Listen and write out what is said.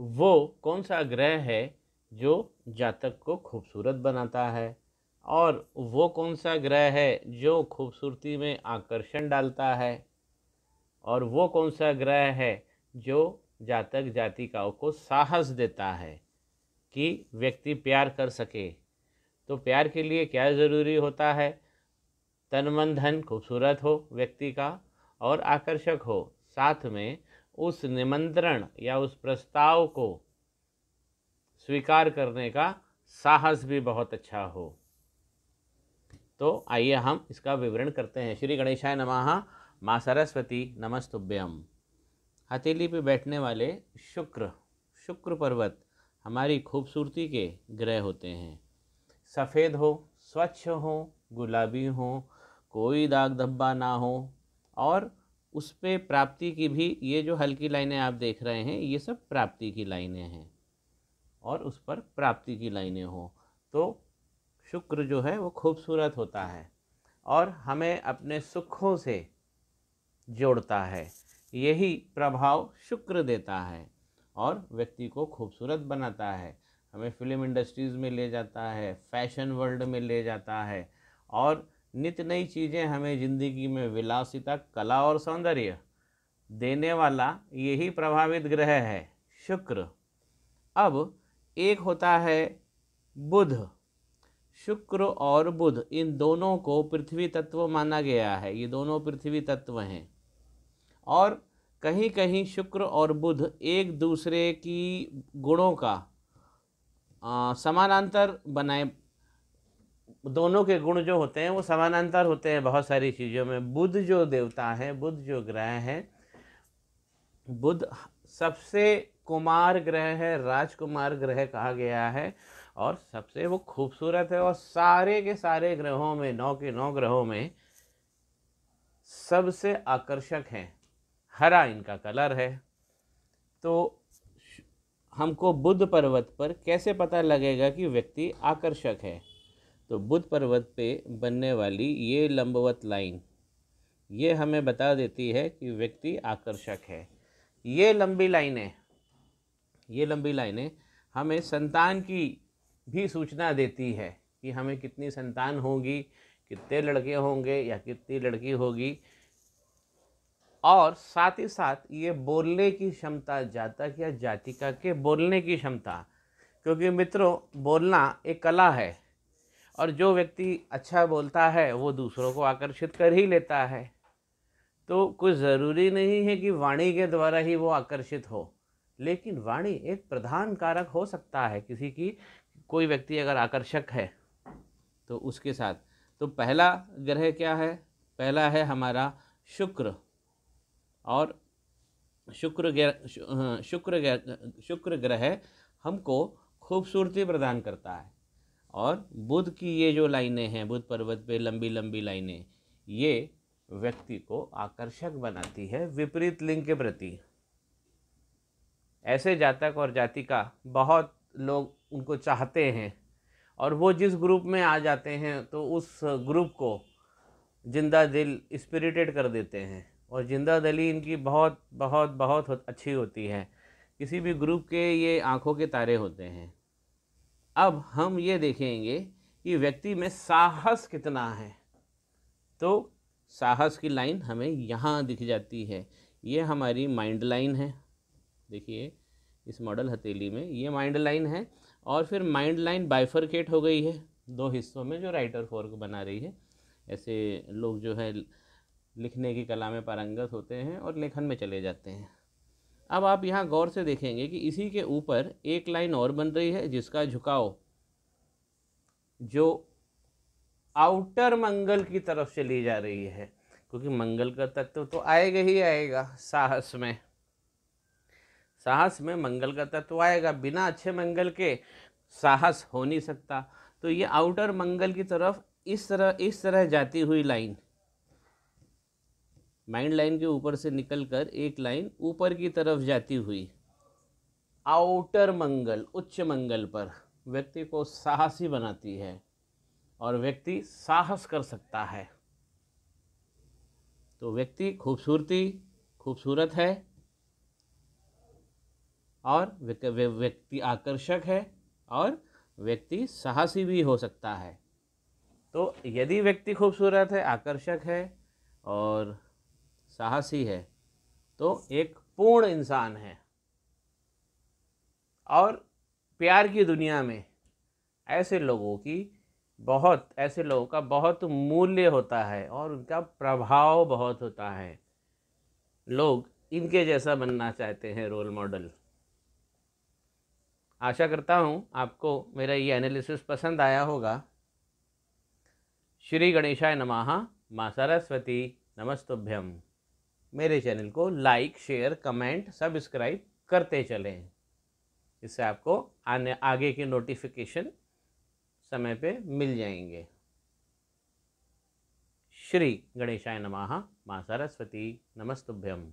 वो कौन सा ग्रह है जो जातक को खूबसूरत बनाता है और वो कौन सा ग्रह है जो खूबसूरती में आकर्षण डालता है और वो कौन सा ग्रह है जो जातक जातिकाओं को साहस देता है कि व्यक्ति प्यार कर सके तो प्यार के लिए क्या ज़रूरी होता है तन मन धन खूबसूरत हो व्यक्ति का और आकर्षक हो साथ में उस निमंत्रण या उस प्रस्ताव को स्वीकार करने का साहस भी बहुत अच्छा हो तो आइए हम इसका विवरण करते हैं श्री गणेशाय नमः माँ सरस्वती नमस्तुभ्यम हथेली पे बैठने वाले शुक्र शुक्र पर्वत हमारी खूबसूरती के ग्रह होते हैं सफ़ेद हो स्वच्छ हो गुलाबी हो कोई दाग धब्बा ना हो और उस पर प्राप्ति की भी ये जो हल्की लाइनें आप देख रहे हैं ये सब प्राप्ति की लाइनें हैं और उस पर प्राप्ति की लाइनें हों तो शुक्र जो है वो खूबसूरत होता है और हमें अपने सुखों से जोड़ता है यही प्रभाव शुक्र देता है और व्यक्ति को खूबसूरत बनाता है हमें फिल्म इंडस्ट्रीज़ में ले जाता है फैशन वर्ल्ड में ले जाता है और नित नई चीज़ें हमें जिंदगी में विलासिता कला और सौंदर्य देने वाला यही प्रभावित ग्रह है शुक्र अब एक होता है बुध शुक्र और बुध इन दोनों को पृथ्वी तत्व माना गया है ये दोनों पृथ्वी तत्व हैं और कहीं कहीं शुक्र और बुध एक दूसरे की गुणों का आ, समानांतर बनाए दोनों के गुण जो होते हैं वो समानांतर होते हैं बहुत सारी चीज़ों में बुद्ध जो देवता हैं बुद्ध जो ग्रह हैं बुद्ध सबसे कुमार ग्रह है राजकुमार ग्रह कहा गया है और सबसे वो खूबसूरत है और सारे के सारे ग्रहों में नौ के नौ ग्रहों में सबसे आकर्षक हैं हरा इनका कलर है तो हमको बुद्ध पर्वत पर कैसे पता लगेगा कि व्यक्ति आकर्षक है तो बुद्ध पर्वत पे बनने वाली ये लंबवत लाइन ये हमें बता देती है कि व्यक्ति आकर्षक है ये लंबी लाइनें ये लंबी लाइनें हमें संतान की भी सूचना देती है कि हमें कितनी संतान होगी कितने लड़के होंगे या कितनी लड़की होगी और साथ ही साथ ये बोलने की क्षमता जातक या जातिका के बोलने की क्षमता क्योंकि मित्रों बोलना एक कला है और जो व्यक्ति अच्छा बोलता है वो दूसरों को आकर्षित कर ही लेता है तो कुछ ज़रूरी नहीं है कि वाणी के द्वारा ही वो आकर्षित हो लेकिन वाणी एक प्रधान कारक हो सकता है किसी की कोई व्यक्ति अगर आकर्षक है तो उसके साथ तो पहला ग्रह क्या है पहला है हमारा शुक्र और शुक्र ग्रह शुक्र ग्रह शुक्र ग्रह हमको खूबसूरती प्रदान करता है और बुद्ध की ये जो लाइनें हैं बुद्ध पर्वत पे लंबी लंबी लाइनें ये व्यक्ति को आकर्षक बनाती है विपरीत लिंग के प्रति ऐसे जातक और जातिका बहुत लोग उनको चाहते हैं और वो जिस ग्रुप में आ जाते हैं तो उस ग्रुप को जिंदा दिल स्पिरिटेड कर देते हैं और जिंदा दली इनकी बहुत बहुत बहुत अच्छी होती है किसी भी ग्रुप के ये आँखों के तारे होते हैं अब हम ये देखेंगे कि व्यक्ति में साहस कितना है तो साहस की लाइन हमें यहाँ दिख जाती है ये हमारी माइंड लाइन है देखिए इस मॉडल हथेली में ये माइंड लाइन है और फिर माइंड लाइन बाइफरकेट हो गई है दो हिस्सों में जो राइटर फोर्क बना रही है ऐसे लोग जो है लिखने की कला में पारंगत होते हैं और लेखन में चले जाते हैं अब आप यहाँ गौर से देखेंगे कि इसी के ऊपर एक लाइन और बन रही है जिसका झुकाव जो आउटर मंगल की तरफ से ली जा रही है क्योंकि मंगल का तत्व तो आएगा ही आएगा साहस में साहस में मंगल का तत्व आएगा बिना अच्छे मंगल के साहस हो नहीं सकता तो ये आउटर मंगल की तरफ इस तरह इस तरह जाती हुई लाइन माइंड लाइन के ऊपर से निकलकर एक लाइन ऊपर की तरफ जाती हुई आउटर मंगल उच्च मंगल पर व्यक्ति को साहसी बनाती है और व्यक्ति साहस कर सकता है तो व्यक्ति खूबसूरती खूबसूरत है और व्यक्ति आकर्षक है और व्यक्ति साहसी भी हो सकता है तो यदि व्यक्ति खूबसूरत है आकर्षक है और साहसी है तो एक पूर्ण इंसान है और प्यार की दुनिया में ऐसे लोगों की बहुत ऐसे लोगों का बहुत मूल्य होता है और उनका प्रभाव बहुत होता है लोग इनके जैसा बनना चाहते हैं रोल मॉडल आशा करता हूँ आपको मेरा ये एनालिसिस पसंद आया होगा श्री गणेशाय नमः माँ सरस्वती नमस्तुभ्यम मेरे चैनल को लाइक शेयर कमेंट सब्सक्राइब करते चलें इससे आपको आने आगे के नोटिफिकेशन समय पे मिल जाएंगे श्री गणेशाय नमः माँ सरस्वती नमस्तुभ्यम